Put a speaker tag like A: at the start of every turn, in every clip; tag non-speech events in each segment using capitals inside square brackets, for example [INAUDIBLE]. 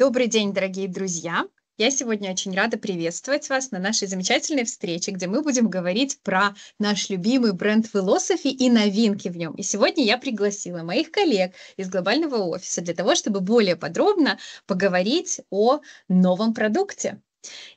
A: Добрый день, дорогие друзья! Я сегодня очень рада приветствовать вас на нашей замечательной встрече, где мы будем говорить про наш любимый бренд Philosophy и новинки в нем. И сегодня я пригласила моих коллег из глобального офиса для того, чтобы более подробно поговорить о новом продукте.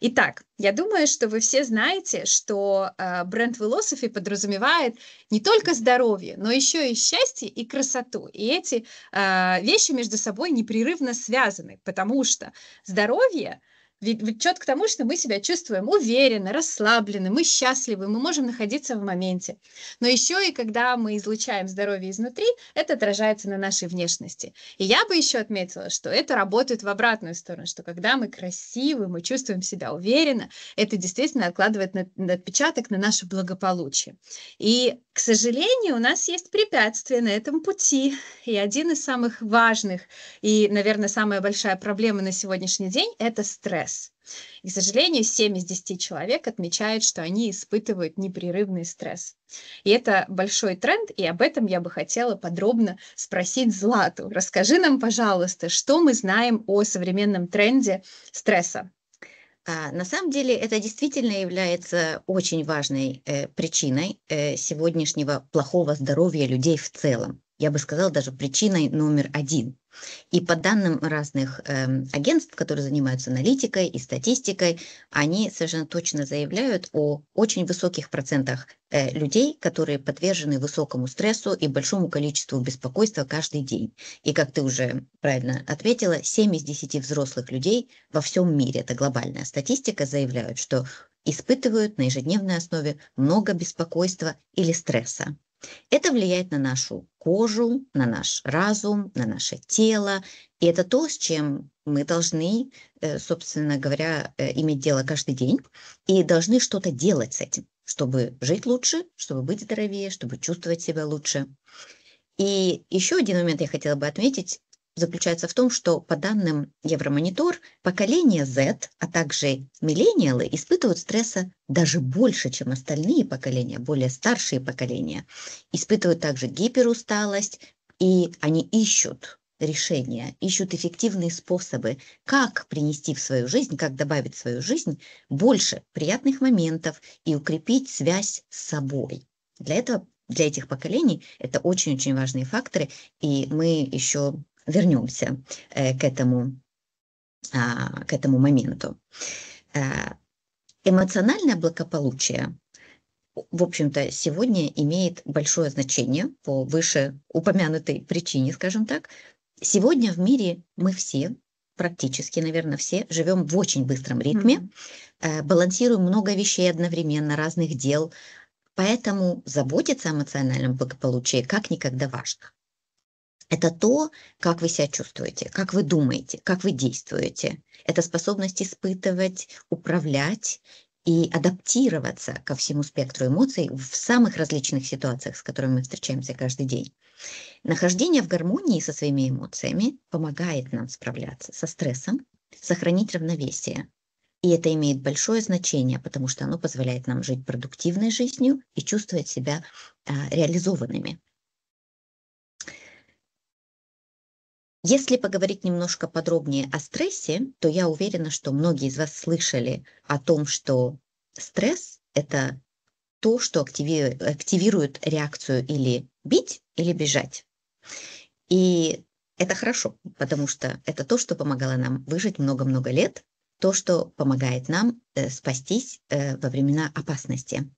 A: Итак, я думаю, что вы все знаете, что э, бренд Philosophy подразумевает не только здоровье, но еще и счастье и красоту. И эти э, вещи между собой непрерывно связаны, потому что здоровье – ведет к тому, что мы себя чувствуем уверенно, расслаблены, мы счастливы, мы можем находиться в моменте. Но еще и когда мы излучаем здоровье изнутри, это отражается на нашей внешности. И я бы еще отметила, что это работает в обратную сторону, что когда мы красивы, мы чувствуем себя уверенно, это действительно откладывает отпечаток на наше благополучие. И к сожалению, у нас есть препятствия на этом пути. И один из самых важных и, наверное, самая большая проблема на сегодняшний день – это стресс. И, к сожалению, 7 из 10 человек отмечают, что они испытывают непрерывный стресс. И это большой тренд, и об этом я бы хотела подробно спросить Злату. Расскажи нам, пожалуйста, что мы знаем о современном тренде стресса? А, на самом деле это действительно
B: является очень важной э, причиной э, сегодняшнего плохого здоровья людей в целом. Я бы сказала даже причиной номер один. И по данным разных э, агентств, которые занимаются аналитикой и статистикой, они совершенно точно заявляют о очень высоких процентах э, людей, которые подвержены высокому стрессу и большому количеству беспокойства каждый день. И как ты уже правильно ответила, 7 из 10 взрослых людей во всем мире, это глобальная статистика, заявляют, что испытывают на ежедневной основе много беспокойства или стресса. Это влияет на нашу кожу, на наш разум, на наше тело. И это то, с чем мы должны, э, собственно говоря, э, иметь дело каждый день и должны что-то делать с этим, чтобы жить лучше, чтобы быть здоровее, чтобы чувствовать себя лучше. И еще один момент я хотела бы отметить, заключается в том, что по данным Евромонитор, поколение Z, а также миллениалы испытывают стресса даже больше, чем остальные поколения, более старшие поколения. Испытывают также гиперусталость, и они ищут решения, ищут эффективные способы, как принести в свою жизнь, как добавить в свою жизнь больше приятных моментов и укрепить связь с собой. Для этого для этих поколений это очень-очень важные факторы, и мы еще вернемся э, к этому, а, к этому моменту. Э, эмоциональное благополучие, в общем-то, сегодня имеет большое значение по выше упомянутой причине, скажем так. Сегодня в мире мы все практически, наверное, все живем в очень быстром ритме, mm-hmm. балансируем много вещей одновременно, разных дел, поэтому заботиться о эмоциональном благополучии как никогда важно. Это то, как вы себя чувствуете, как вы думаете, как вы действуете. Это способность испытывать, управлять и адаптироваться ко всему спектру эмоций в самых различных ситуациях, с которыми мы встречаемся каждый день. Нахождение в гармонии со своими эмоциями помогает нам справляться со стрессом, сохранить равновесие. И это имеет большое значение, потому что оно позволяет нам жить продуктивной жизнью и чувствовать себя а, реализованными. Если поговорить немножко подробнее о стрессе, то я уверена, что многие из вас слышали о том, что стресс – это то, что активирует реакцию или бить, или бежать. И это хорошо, потому что это то, что помогало нам выжить много-много лет, то, что помогает нам э, спастись э, во времена опасности.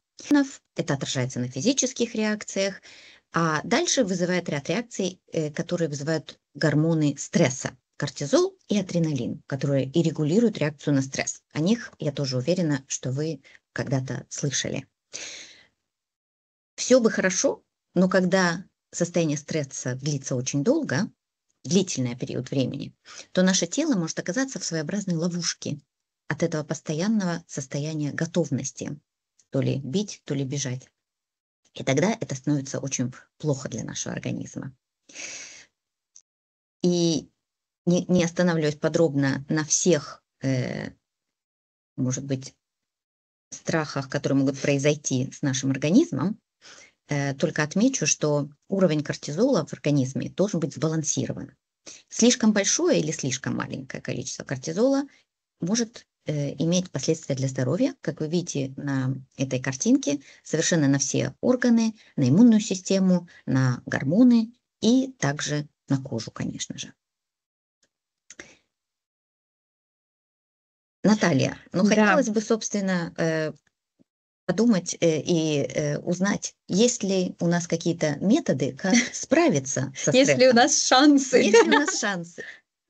B: Это отражается на физических реакциях, а дальше вызывает ряд реакций, э, которые вызывают гормоны стресса кортизол и адреналин, которые и регулируют реакцию на стресс. О них я тоже уверена, что вы когда-то слышали. Все бы хорошо, но когда состояние стресса длится очень долго, длительный период времени, то наше тело может оказаться в своеобразной ловушке от этого постоянного состояния готовности то ли бить, то ли бежать. И тогда это становится очень плохо для нашего организма. И не, не останавливаюсь подробно на всех, э, может быть, страхах, которые могут произойти с нашим организмом, э, только отмечу, что уровень кортизола в организме должен быть сбалансирован. Слишком большое или слишком маленькое количество кортизола может э, иметь последствия для здоровья, как вы видите на этой картинке, совершенно на все органы, на иммунную систему, на гормоны и также на кожу, конечно же. Наталья, ну да. хотелось бы, собственно, э, подумать э, и э, узнать, есть ли у нас какие-то методы, как [LAUGHS] справиться со стрессом. Есть ли у нас
A: шансы. Есть ли у [LAUGHS] нас шансы.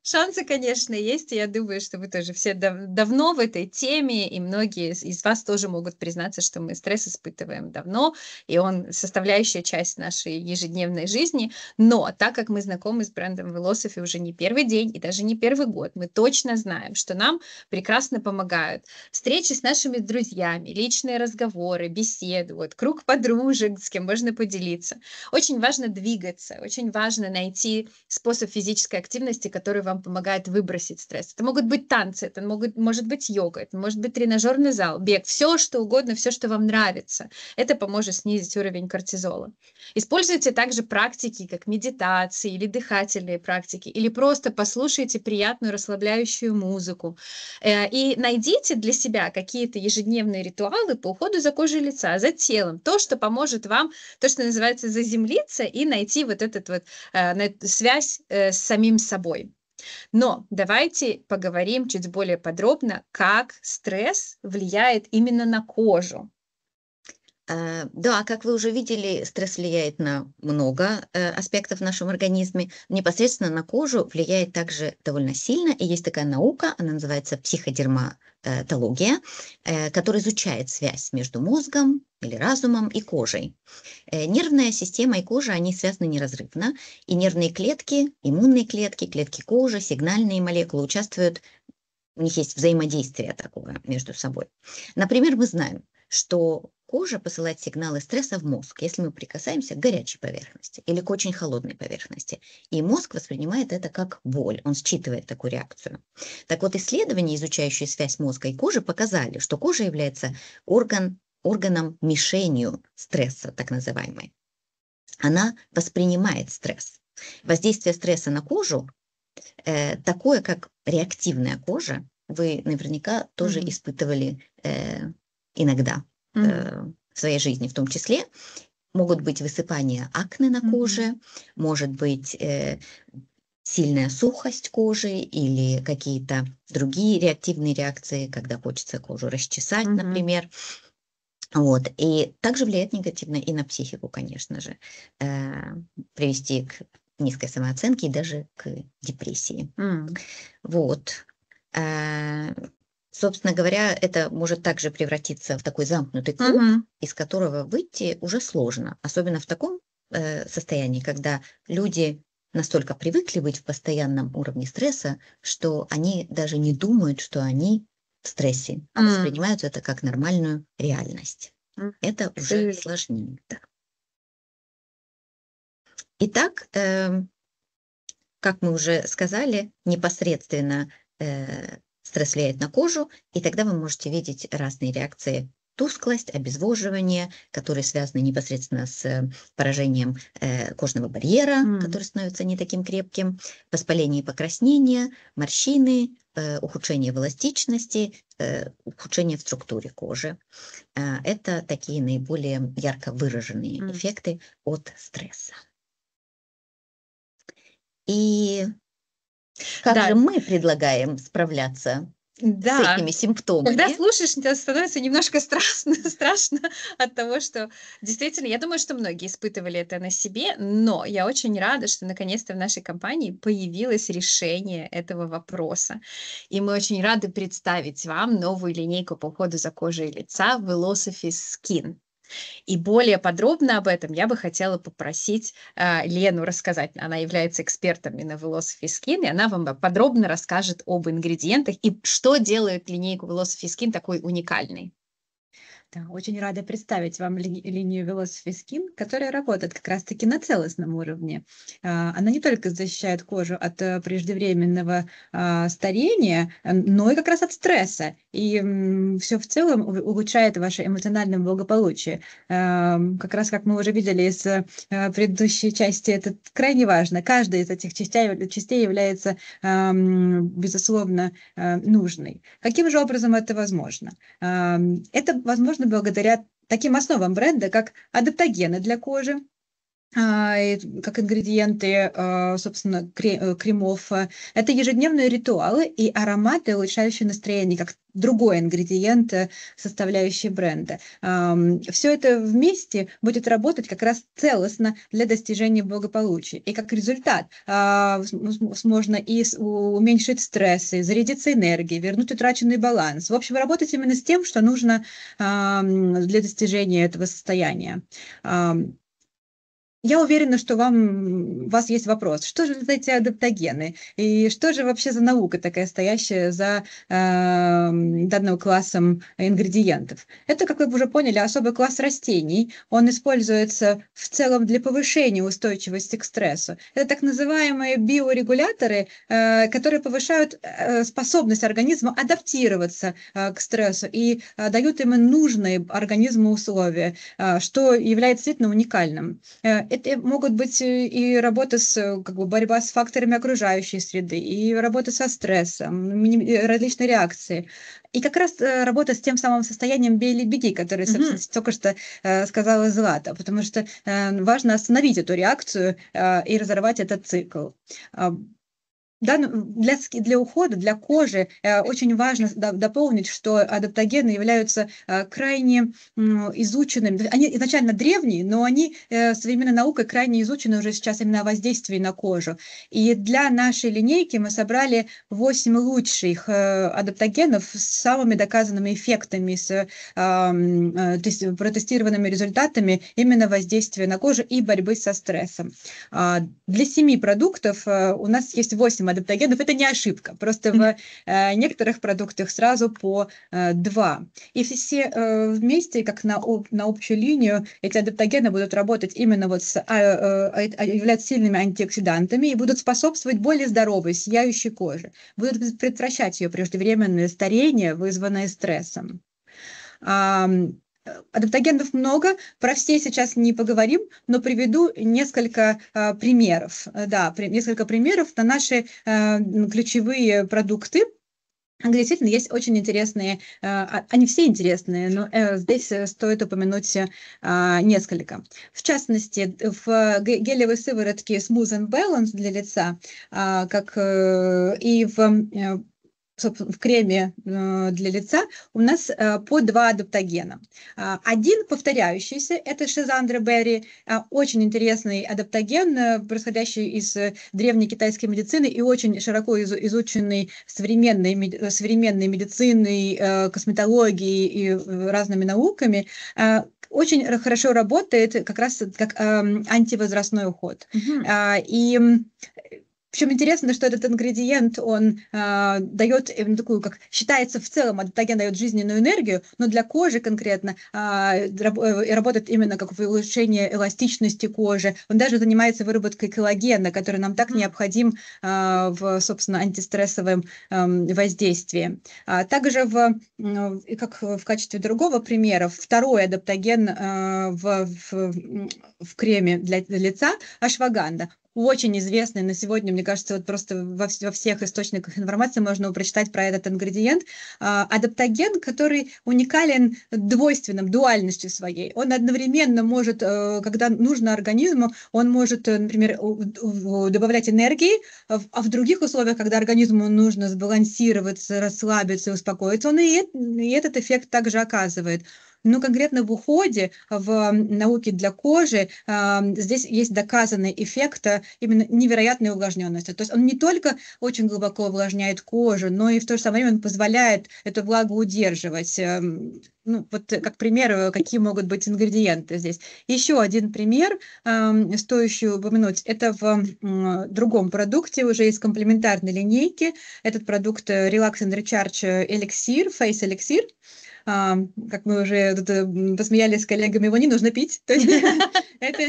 A: Шансы, конечно, есть. И я думаю, что вы тоже все дав- давно в этой теме, и многие из вас тоже могут признаться, что мы стресс испытываем давно, и он составляющая часть нашей ежедневной жизни. Но так как мы знакомы с брендом Philosophy уже не первый день и даже не первый год, мы точно знаем, что нам прекрасно помогают встречи с нашими друзьями, личные разговоры, беседы, вот круг подружек, с кем можно поделиться. Очень важно двигаться, очень важно найти способ физической активности, который вам вам помогает выбросить стресс. Это могут быть танцы, это могут, может быть йога, это может быть тренажерный зал, бег, все что угодно, все, что вам нравится. Это поможет снизить уровень кортизола. Используйте также практики, как медитации или дыхательные практики, или просто послушайте приятную расслабляющую музыку. Э, и найдите для себя какие-то ежедневные ритуалы по уходу за кожей лица, за телом, то, что поможет вам, то, что называется, заземлиться и найти вот этот вот э, связь э, с самим собой. Но давайте поговорим чуть более подробно, как стресс влияет именно на кожу.
B: Э, да, как вы уже видели, стресс влияет на много э, аспектов в нашем организме. Непосредственно на кожу влияет также довольно сильно. И есть такая наука, она называется психодерматология, э, которая изучает связь между мозгом или разумом и кожей. Нервная система и кожа, они связаны неразрывно. И нервные клетки, иммунные клетки, клетки кожи, сигнальные молекулы участвуют у них есть взаимодействие такое между собой. Например, мы знаем, что Кожа посылает сигналы стресса в мозг, если мы прикасаемся к горячей поверхности или к очень холодной поверхности. И мозг воспринимает это как боль, он считывает такую реакцию. Так вот, исследования, изучающие связь мозга и кожи, показали, что кожа является орган, органом-мишенью стресса, так называемой. Она воспринимает стресс. Воздействие стресса на кожу э, такое, как реактивная кожа. Вы наверняка тоже mm-hmm. испытывали э, иногда э, своей жизни в том числе. Могут быть высыпания акне на коже, может быть э, сильная сухость кожи или какие-то другие реактивные реакции, когда хочется кожу расчесать, mm-hmm. например. Вот. И также влияет негативно и на психику, конечно же, э, привести к низкой самооценке и даже к депрессии. Mm. Вот. Э, Собственно говоря, это может также превратиться в такой замкнутый круг, угу. из которого выйти уже сложно, особенно в таком э, состоянии, когда люди настолько привыкли быть в постоянном уровне стресса, что они даже не думают, что они в стрессе, а mm. воспринимают это как нормальную реальность. Mm. Это уже mm. сложнее. Да. Итак, э, как мы уже сказали, непосредственно э, Стресс влияет на кожу, и тогда вы можете видеть разные реакции тусклость, обезвоживание, которые связаны непосредственно с э, поражением э, кожного барьера, mm. который становится не таким крепким, воспаление и покраснение, морщины, э, ухудшение в эластичности, э, ухудшение в структуре кожи. Э, это такие наиболее ярко выраженные mm. эффекты от стресса. И как да. же мы предлагаем справляться? да. с этими симптомами. Когда
A: слушаешь, становится немножко страшно, [LAUGHS] страшно от того, что действительно, я думаю, что многие испытывали это на себе, но я очень рада, что наконец-то в нашей компании появилось решение этого вопроса. И мы очень рады представить вам новую линейку по уходу за кожей лица Velocity Skin. И более подробно об этом я бы хотела попросить э, Лену рассказать. Она является экспертом на Velocity Skin, и она вам подробно расскажет об ингредиентах и что делает линейку Velocity Skin такой уникальной пожалуйста. Очень рада представить вам ли, линию Philosophy Skin, которая работает как раз-таки на
C: целостном уровне. А, она не только защищает кожу от э, преждевременного а, старения, но и как раз от стресса. И все в целом улучшает ваше эмоциональное благополучие. А, как раз, как мы уже видели из э, предыдущей части, это крайне важно. Каждая из этих частей, частей является, безусловно, э, нужной. Каким же образом это возможно? Это возможно возможно благодаря таким основам бренда, как адаптогены для кожи, а, как ингредиенты, а, собственно, э, кремов. Э, это ежедневные ритуалы и ароматы, улучшающие настроение, как другой ингредиент, э, составляющий бренда. Все это вместе будет работать как раз целостно для достижения благополучия. И как результат а, возможно, и уменьшить стрессы, зарядиться энергией, вернуть утраченный баланс. В общем, работать именно с тем, что нужно для достижения этого состояния. Я уверена, что вам, у вас есть вопрос, что же эти адаптогены, и что же вообще за наука такая, стоящая за э, эм, данным классом ингредиентов? Это, как вы уже поняли, особый класс растений. Он используется в целом для повышения устойчивости к стрессу. Это так называемые биорегуляторы, э, которые повышают э, способность организма адаптироваться э, к стрессу и э, дают им нужные организму условия, э, что является действительно уникальным. Э, это могут быть э, и работа с, э, как бы, борьба с факторами окружающей среды, и работа со стрессом, э, различные реакции. И как раз работа с тем самым состоянием бей-лебеди, который, собственно, mm-hmm. только что э, сказала Злата, потому что э, важно остановить эту реакцию э, и разорвать этот цикл. А, да, ну, для, для ухода, для кожи э, очень важно дополнить, что адаптогены являются э, крайне э, изученными. Они изначально древние, но они э, современной наукой крайне изучены уже сейчас именно о воздействии на кожу. И для нашей линейки мы собрали 8 лучших э, адаптогенов с самыми доказанными эффектами, с э, э, протестированными результатами именно воздействия на кожу и борьбы со стрессом. Э, для семи продуктов э, у нас есть 8 допустим, адаптогенов, это не ошибка. Просто в э, некоторых продуктах сразу по э, два. И все э, вместе, как на, на общую линию, эти адаптогены будут работать именно вот с, а, а, а, являться сильными антиоксидантами и будут способствовать более здоровой, сияющей коже. Будут предотвращать ее преждевременное старение, вызванное стрессом. Адаптогенов много, про все сейчас не поговорим, но приведу несколько э, примеров. Да, при, несколько примеров на наши э, ключевые продукты. Действительно, есть очень интересные, э, они все интересные, но э, здесь э, стоит упомянуть э, несколько. В частности, в гелевой сыворотке Smooth and Balance для лица, э, как э, и в э, в креме э, для лица у нас э, по два адаптогена. А, один повторяющийся, это шизандра берри, а, очень интересный адаптоген, э, происходящий из древней китайской медицины и очень широко изученный современной, современной медициной, косметологией и разными науками, а, очень хорошо работает как раз как эм, антивозрастной уход. Угу. И причем интересно, что этот ингредиент, он а, э, дает ну, именно такую, как считается в целом, адаптоген дает жизненную энергию, но для кожи конкретно а, э, работает именно как улучшение эластичности кожи. Он даже занимается выработкой коллагена, который нам так необходим э, в, собственно, антистрессовом э, воздействии. А также в, э, как в качестве другого примера, второй адаптоген э, в, в, в креме для, для лица – ашваганда очень известный на сегодня, мне кажется, вот просто во, во всех источниках информации можно прочитать про этот ингредиент, а, адаптоген, который уникален двойственным, дуальностью своей. Он одновременно может, э, когда нужно организму, он может, э, например, добавлять энергии, а, а в других условиях, когда организму нужно сбалансироваться, расслабиться, успокоиться, он и, и этот эффект также оказывает. Но конкретно в уходе, в науке для кожи, здесь есть доказанный эффект э, именно невероятной увлажненности. То есть он не только очень глубоко увлажняет кожу, но и в то же самое время он позволяет эту влагу удерживать. Эм, ну, вот как пример, э, какие могут быть ингредиенты здесь. Еще один пример, э, стоящий упомянуть, это в э, другом продукте, уже из комплементарной линейки. Этот продукт э, Relax and Recharge Elixir, Face Elixir. Э, как мы уже тут э, посмеялись с коллегами, его не нужно пить. [LAUGHS] Это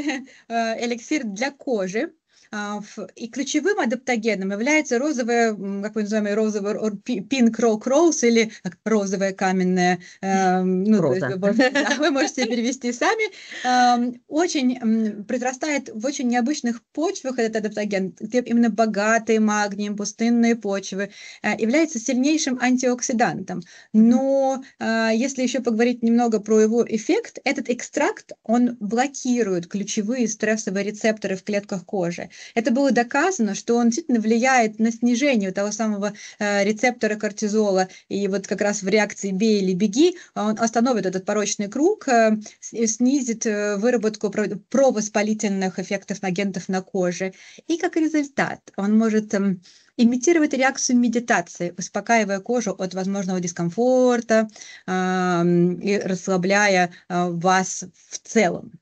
C: э, эликсир для кожи, а, и ключевым адаптогеном является розовая, как мы называем, розовая pink rock rose или розовая каменная эм, ну, роза. Есть, вы можете перевести сами. Эм, очень произрастает в очень необычных почвах этот адаптоген, где именно богатые магнием, пустынные почвы, э, является сильнейшим антиоксидантом. Но э, если еще поговорить немного про его эффект, этот экстракт, он блокирует ключевые стрессовые рецепторы в клетках кожи. Это было доказано, что он действительно влияет на снижение того самого э, рецептора кортизола, и вот как раз в реакции «бей или беги» он остановит этот порочный круг, э, снизит э, выработку провоспалительных эффектов агентов на коже. И как результат он может э, имитировать реакцию медитации, успокаивая кожу от возможного дискомфорта э, и расслабляя э, вас в целом.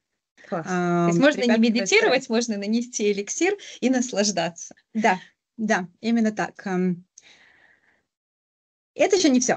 C: Класс. А, То есть можно не медитировать, можно нанести эликсир и наслаждаться. Да, да, именно так. Это еще не все.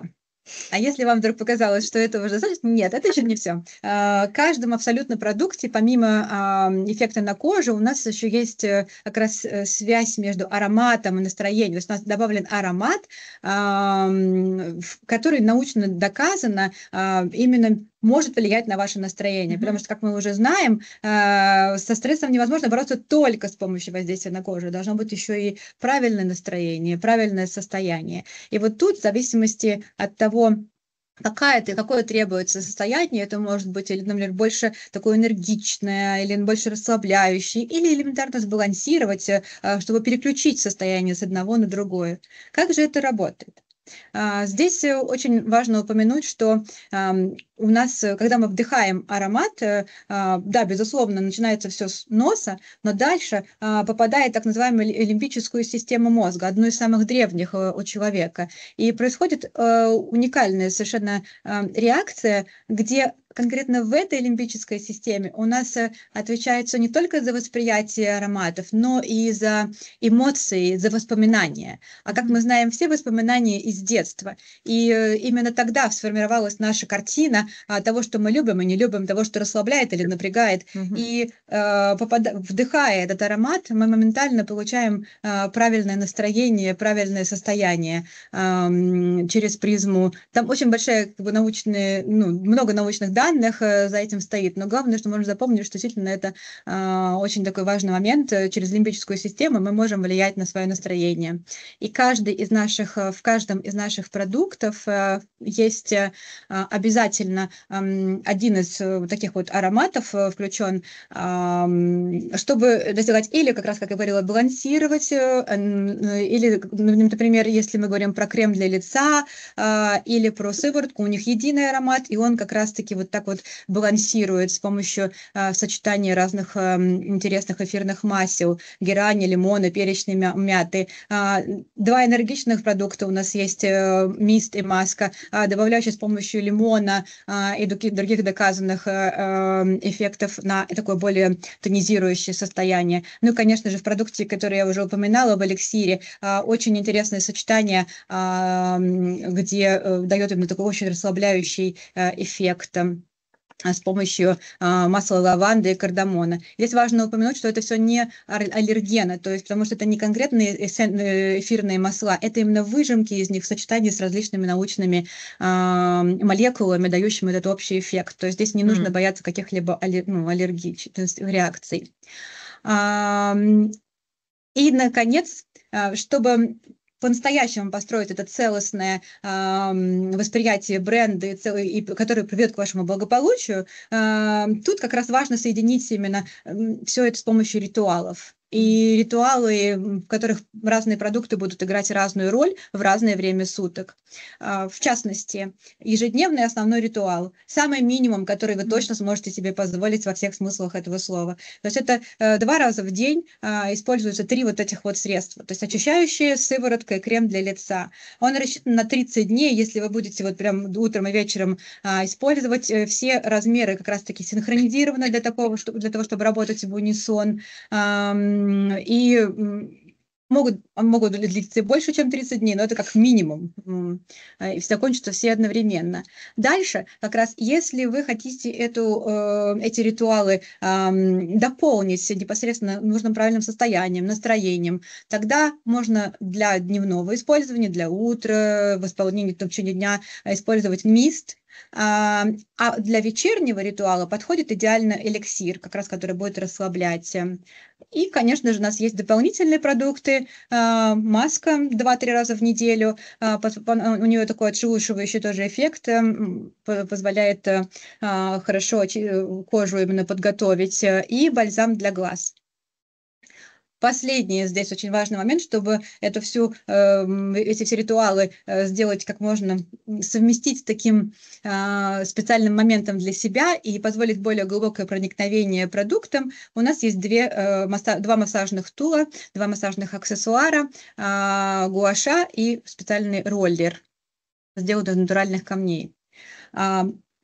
C: А если вам вдруг показалось, что этого уже достаточно, нет, это еще не все. А, в каждом абсолютно продукте, помимо эффекта на кожу, у нас еще есть э, как раз э, связь между ароматом и настроением. То есть у нас добавлен аромат, который научно доказано а, именно может влиять на ваше настроение, mm-hmm. потому что, как мы уже знаем, э, со стрессом невозможно бороться только с помощью воздействия на кожу, должно быть еще и правильное настроение, правильное состояние. И вот тут в зависимости от того, какая ты, какое требуется состояние, это может быть, или, например, больше такое энергичное, или больше расслабляющее, или элементарно сбалансировать, э, чтобы переключить состояние с одного на другое. Как же это работает? А, здесь э, очень важно упомянуть, что у нас, э, когда мы вдыхаем аромат, э, а, да, безусловно, начинается все с носа, но дальше а, попадает так называемую лимбическую систему мозга, одну из самых древних у человека. И происходит уникальная совершенно реакция, где конкретно в этой лимбической системе у нас э, отвечается не только за восприятие ароматов, но и за эмоции, за воспоминания. А как мы знаем, все воспоминания из детства. И э, именно тогда сформировалась наша картина а, того, что мы любим и не любим, того, что расслабляет или напрягает. Угу. И э, вдыхая этот аромат, мы моментально получаем правильное настроение, правильное состояние эм, через призму. Там очень большая как бы, научная, ну, много научных данных, данных э, за этим стоит. Но главное, что можно запомнить, что действительно это а, очень такой важный момент. Э, через лимбическую систему мы можем влиять на свое настроение. И каждый из наших, э, в каждом из наших продуктов есть обязательно один из таких вот ароматов включен, чтобы достигать или, как раз как я говорила, балансировать, или, ну, например, если мы говорим про крем для лица а, или про сыворотку, у них единый аромат, и он как раз-таки вот так вот балансирует с помощью э, сочетания разных э, интересных эфирных масел, герани, лимона, перечной мяты. Э, два энергичных продукта у нас есть, э, мист и маска, э, а, добавляющие с помощью лимона э, и других доказанных э, эм, эффектов на такое более тонизирующее состояние. Ну и, конечно же, в продукте, который я уже упоминала, в эликсире, э, очень интересное сочетание, э, где э, дает именно такой очень расслабляющий э, эффект. А, с помощью а, масла лаванды и кардамона. Здесь важно упомянуть, что это все не аллергены, то есть потому что это не конкретные э, эфирные масла, это именно выжимки из них в сочетании с различными научными а, молекулами, дающими этот общий эффект. То есть здесь не нужно бояться каких-либо ну, аллергических реакций. И, наконец, чтобы по-настоящему построить это целостное э, восприятие бренда, и целый, и, приведет к вашему благополучию, э, тут как раз важно соединить именно э, все это с помощью ритуалов и ритуалы, в которых разные продукты будут играть разную роль в разное время суток. А, в частности, ежедневный основной ритуал, самый минимум, который вы точно сможете себе позволить во всех смыслах этого слова. То есть это э, два раза в день а, используются три вот этих вот средства. То есть очищающие, сыворотка и крем для лица. Он рассчитан на 30 дней, если вы будете вот прям утром и вечером а, использовать. Э, все размеры как раз-таки синхронизированы для, такого, для того, чтобы работать в унисон и могут, могут длиться больше, чем 30 дней, но это как минимум, э, и все кончится все одновременно. Дальше, как раз, если вы хотите эту, э, эти ритуалы дополнить непосредственно нужным правильным состоянием, настроением, тогда можно для дневного использования, для утра, восполнения в течение дня э, использовать мист, а, а для вечернего ритуала подходит идеально эликсир, как раз который будет расслаблять. И, конечно же, у нас есть дополнительные продукты. А, маска 2-3 раза в неделю. А, у нее такой отшелушивающий тоже эффект. Позволяет хорошо кожу именно подготовить. Э, и бальзам для глаз последний здесь очень важный момент, чтобы это всю, эм, эти все ритуалы э, сделать как можно, совместить с таким а, специальным моментом для себя и позволить более глубокое проникновение продуктам. у нас есть две, э, масса, два массажных тула, два массажных аксессуара, а, гуаша и специальный роллер, сделанный из натуральных камней.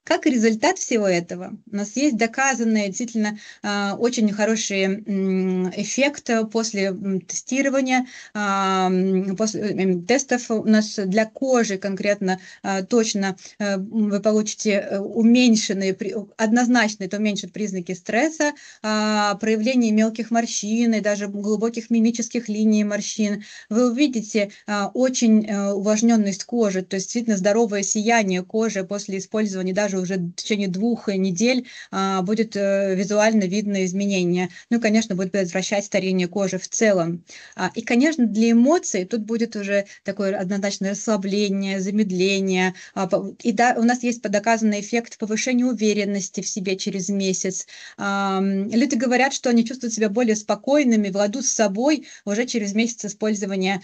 C: Как результат всего этого, у нас есть доказанные действительно а, очень хорошие эффекты после тестирования, а, после э, тестов у нас для кожи конкретно а, точно э, вы получите э, уменьшенные, однозначно это уменьшит признаки стресса, проявление мелких морщин и даже глубоких мимических линий морщин. Вы увидите очень увлажненность кожи, то есть действительно здоровое сияние кожи после использования даже даже уже в течение двух недель а, будет э, визуально видно изменение. Ну и, конечно, будет предотвращать старение кожи в целом. А, и, конечно, для эмоций тут будет уже такое однозначное расслабление, замедление. А, и да, у нас есть подоказанный эффект повышения уверенности в себе через месяц. Люди говорят, что они чувствуют себя более спокойными, в ладу с собой уже через месяц использования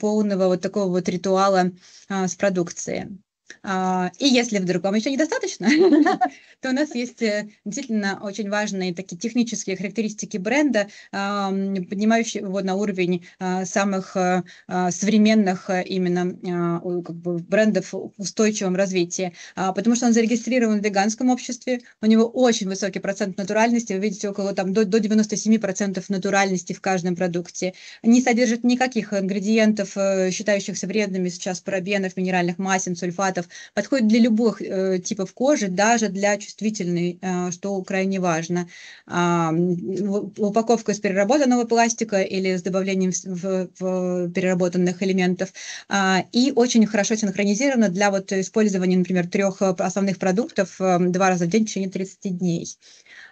C: полного вот такого вот ритуала с продукцией. А, и если вдруг вам еще недостаточно, [LAUGHS] то у нас есть э, действительно очень важные такие технические характеристики бренда, поднимающие его на уровень а, самых э, а, современных э, именно как бы, брендов в устойчивом развитии, потому что он зарегистрирован в веганском обществе, у него очень высокий процент натуральности, вы видите, около там, до, до 97% натуральности в каждом продукте, не содержит никаких ингредиентов, считающихся вредными сейчас парабенов, минеральных масел, сульфатов, препаратов, подходит для любых э, типов кожи, даже для чувствительной, э, что крайне важно. Э, упаковка из переработанного пластика или с добавлением в, в переработанных элементов. Э, и очень хорошо синхронизировано для вот использования, например, трех э, основных продуктов э, два раза в день в течение 30 дней.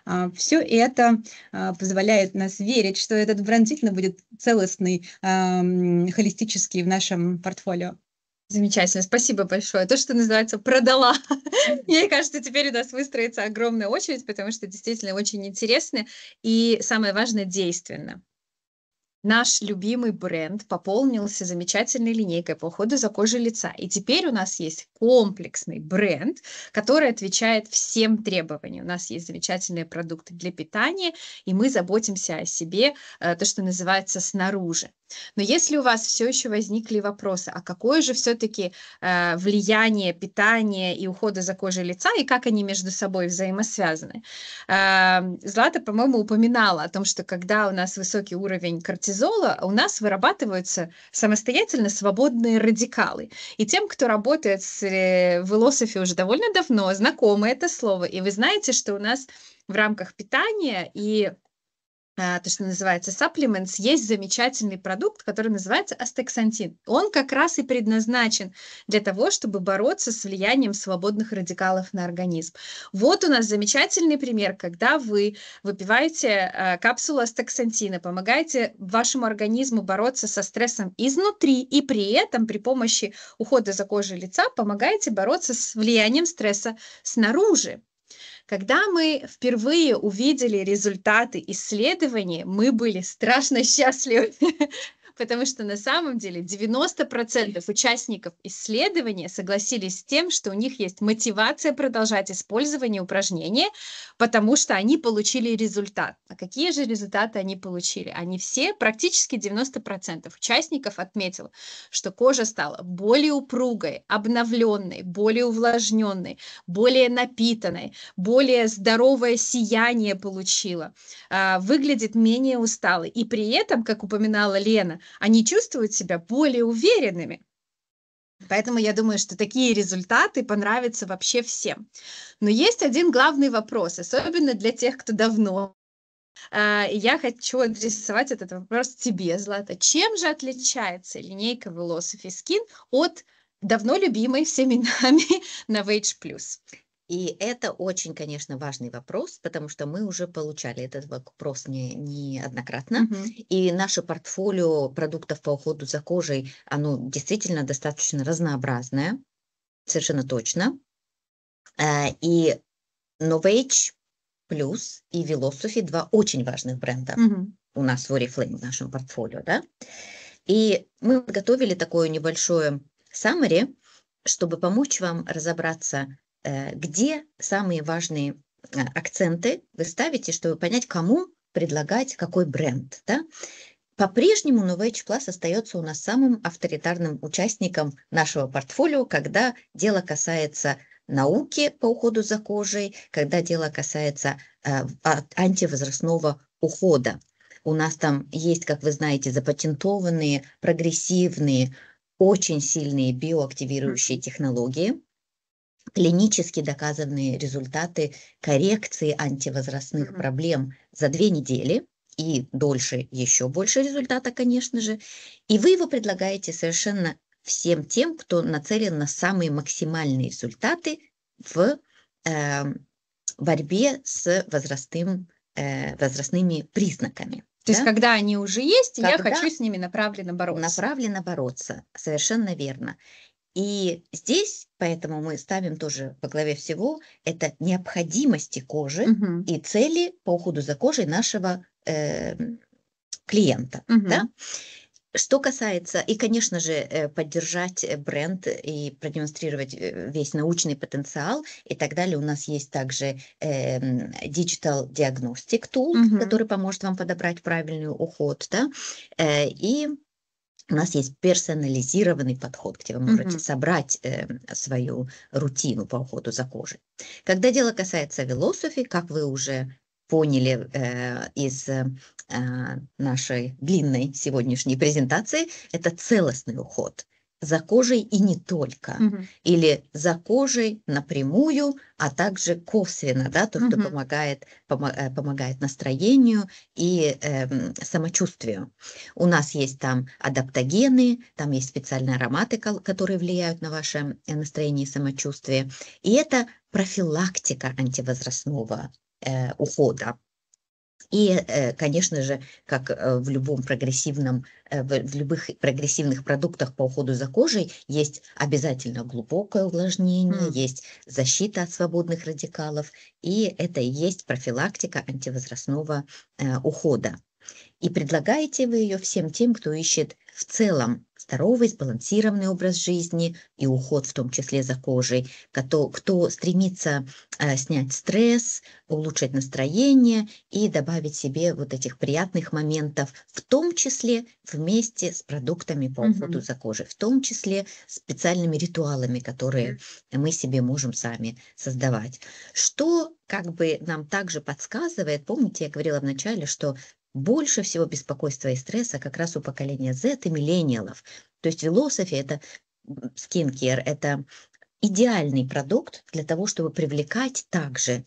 C: А, Все это э, позволяет нас верить, что этот бренд действительно будет целостный, э, холистический в нашем портфолио.
A: Замечательно, спасибо большое. То, что называется, продала. [LAUGHS] Мне кажется, теперь у нас выстроится огромная очередь, потому что действительно очень интересно и, самое важное, действенно наш любимый бренд пополнился замечательной линейкой по уходу за кожей лица. И теперь у нас есть комплексный бренд, который отвечает всем требованиям. У нас есть замечательные продукты для питания, и мы заботимся о себе, э, то, что называется, снаружи. Но если у вас все еще возникли вопросы, а какое же все-таки э, влияние питания и ухода за кожей лица, и как они между собой взаимосвязаны? Э, Злата, по-моему, упоминала о том, что когда у нас высокий уровень кортизола, кортизола у нас вырабатываются самостоятельно свободные радикалы. И тем, кто работает с э, философией уже довольно давно, знакомо это слово. И вы знаете, что у нас в рамках питания и а, то, что называется supplements, есть замечательный продукт, который называется астексантин. Он как раз и предназначен для того, чтобы бороться с влиянием свободных радикалов на организм. Вот у нас замечательный пример, когда вы выпиваете а, капсулу астексантина, помогаете вашему организму бороться со стрессом изнутри, и при этом при помощи ухода за кожей лица помогаете бороться с влиянием стресса снаружи. Когда мы впервые увидели результаты исследований, мы были страшно счастливы. [LAUGHS] потому что на самом деле 90% участников исследования согласились с тем, что у них есть мотивация продолжать использование упражнения, потому что они получили результат. А какие же результаты они получили? Они все, практически 90% участников отметило, что кожа стала более упругой, обновленной, более увлажненной, более напитанной, более здоровое сияние получила, а, выглядит менее усталой. И при этом, как упоминала Лена, они чувствуют себя более уверенными. Поэтому я думаю, что такие результаты понравятся вообще всем. Но есть один главный вопрос, особенно для тех, кто давно. Э, я хочу адресовать этот вопрос тебе, Злата. Чем же отличается линейка Philosophy Skin от давно любимой всеми нами Novage [LAUGHS] Plus? И это очень,
B: конечно, важный вопрос, потому что мы уже получали этот вопрос не, неоднократно. Угу. Mm-hmm. И наше портфолио продуктов по уходу за кожей, оно действительно достаточно разнообразное, совершенно точно. Э, и Novage Plus и Velosophy два очень важных бренда Mm-hmm. у нас в Oriflame, в нашем портфолио. Да? И мы подготовили такое небольшое summary, чтобы помочь вам разобраться, Э, где самые важные э, акценты вы ставите, чтобы понять, кому предлагать какой бренд. Да? По-прежнему NovH Plus остается у нас самым авторитарным участником нашего портфолио, когда дело касается науки по уходу за кожей, когда дело касается э, а, антивозрастного ухода. У нас там есть, как вы знаете, запатентованные, прогрессивные, очень сильные биоактивирующие технологии клинически доказанные результаты коррекции антивозрастных mm-hmm. проблем за две недели и дольше, еще больше результата, конечно же. И вы его предлагаете совершенно всем тем, кто нацелен на самые максимальные результаты в э, борьбе с возрастным, э, возрастными признаками.
A: То да? есть, когда они уже есть, когда я хочу с
B: ними направленно бороться. Направленно бороться, совершенно верно. И здесь, поэтому мы ставим тоже во главе всего, это необходимости кожи угу. и цели по уходу за кожей нашего э, клиента. Угу. Да? Что касается, и, конечно же, э, поддержать бренд и продемонстрировать э, весь научный потенциал и так далее, у нас есть также э, Digital Diagnostic Tool, угу. который поможет вам подобрать правильный уход, да, э, и у нас есть персонализированный подход, где вы можете mm-hmm. собрать э, свою рутину по уходу за кожей. Когда дело касается велософии, как вы уже поняли э, из э, нашей длинной сегодняшней презентации, это целостный уход за кожей и не только, угу. или за кожей напрямую, а также косвенно, да, то, что угу. помогает, пом э, помогает настроению и э, самочувствию. У нас есть там адаптогены, там есть специальные ароматы, которые влияют на ваше э, настроение и самочувствие. И это профилактика антивозрастного э, ухода. И, э, конечно же, как э, в любом прогрессивном, э, в любых прогрессивных продуктах по уходу за кожей есть обязательно глубокое увлажнение, mm. есть защита от свободных радикалов, и это и есть профилактика антивозрастного ухода. И предлагаете вы ее всем тем, кто ищет в целом здоровый, сбалансированный образ жизни и уход в том числе за кожей, кто, кто стремится э, снять стресс, улучшить настроение и добавить себе вот этих приятных моментов, в том числе вместе с продуктами по уходу mm-hmm. за кожей, в том числе специальными ритуалами, которые mm-hmm. мы себе можем сами создавать. Что как бы нам также подсказывает, помните, я говорила вначале, что больше всего беспокойства и стресса как раз у поколения Z и миллениалов. То есть философия – это skincare, это идеальный продукт для того, чтобы привлекать также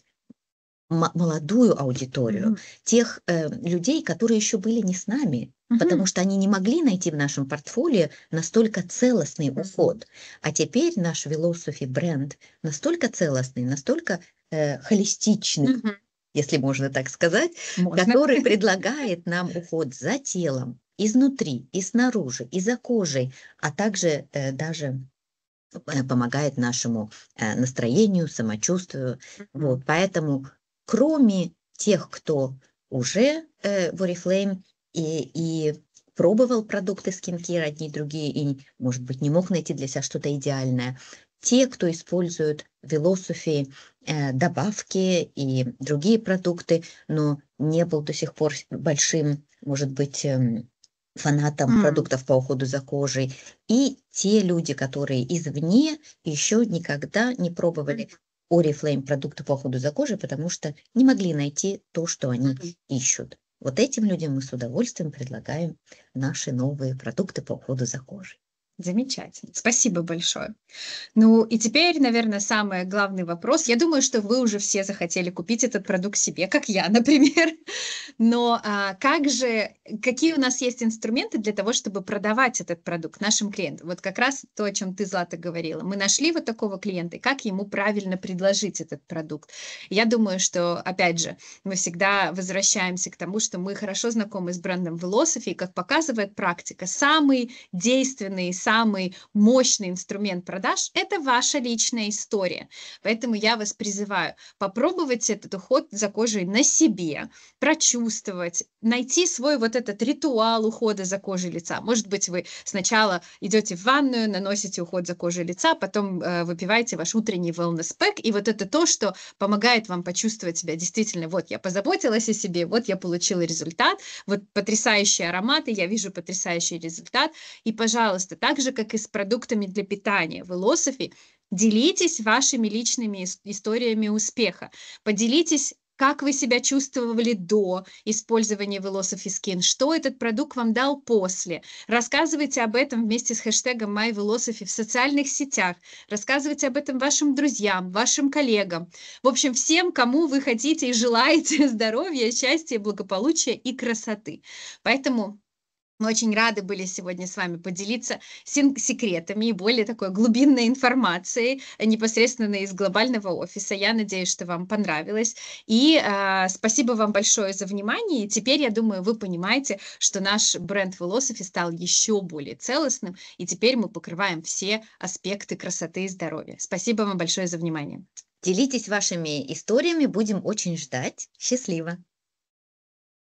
B: молодую аудиторию, mm-hmm. тех э, людей, которые еще были не с нами, mm-hmm. потому что они не могли найти в нашем портфолио настолько целостный mm-hmm. уход. А теперь наш Philosophy бренд настолько целостный, настолько э, холистичный, mm-hmm если можно так сказать, можно. который предлагает нам уход за телом изнутри и снаружи, и за кожей, а также э, даже э, помогает нашему э, настроению, самочувствию. Вот, поэтому кроме тех, кто уже э, в Oriflame и, и пробовал продукты скинкера одни, другие, и, может быть, не мог найти для себя что-то идеальное те, кто используют философии, э, добавки и другие продукты, но не был до сих пор большим, может быть, эм, фанатом mm. продуктов по уходу за кожей. И те люди, которые извне еще никогда не пробовали Oriflame продукты по уходу за кожей, потому что не могли найти то, что они mm-hmm. ищут. Вот этим людям мы с удовольствием предлагаем наши новые продукты по уходу за кожей.
A: Замечательно. Спасибо большое. Ну и теперь, наверное, самый главный вопрос. Я думаю, что вы уже все захотели купить этот продукт себе, как я, [LAUGHS] например. Но а, как же, какие у нас есть инструменты для того, чтобы продавать этот продукт нашим клиентам? Вот как раз то, о чем ты, Злата, говорила. Мы нашли вот такого клиента, и как ему правильно предложить этот продукт? Я думаю, что, опять же, мы всегда возвращаемся к тому, что мы хорошо знакомы с брендом Velocity, как показывает практика, самый действенный, самый самый мощный инструмент продаж – это ваша личная история. Поэтому я вас призываю попробовать этот уход за кожей на себе, прочувствовать, найти свой вот этот ритуал ухода за кожей лица. Может быть, вы сначала идете в ванную, наносите уход за кожей лица, потом э, выпиваете ваш утренний wellness pack, и вот это то, что помогает вам почувствовать себя действительно, вот я позаботилась о себе, вот я получила результат, вот потрясающие ароматы, я вижу потрясающий результат, и, пожалуйста, также же, как и с продуктами для питания. В делитесь вашими личными историями успеха. Поделитесь как вы себя чувствовали до использования Velocity Skin, что этот продукт вам дал после. Рассказывайте об этом вместе с хэштегом MyVelocity в социальных сетях. Рассказывайте об этом вашим друзьям, вашим коллегам. В общем, всем, кому вы хотите и желаете [LAUGHS] здоровья, счастья, благополучия и красоты. Поэтому мы очень рады были сегодня с вами поделиться секретами и более такой глубинной информацией непосредственно из глобального офиса. Я надеюсь, что вам понравилось. И э, спасибо вам большое за внимание. теперь, я думаю, вы понимаете, что наш бренд Philosophy стал еще более целостным, и теперь мы покрываем все аспекты красоты и здоровья. Спасибо вам большое за внимание. Делитесь вашими историями,
B: будем очень ждать. Счастливо!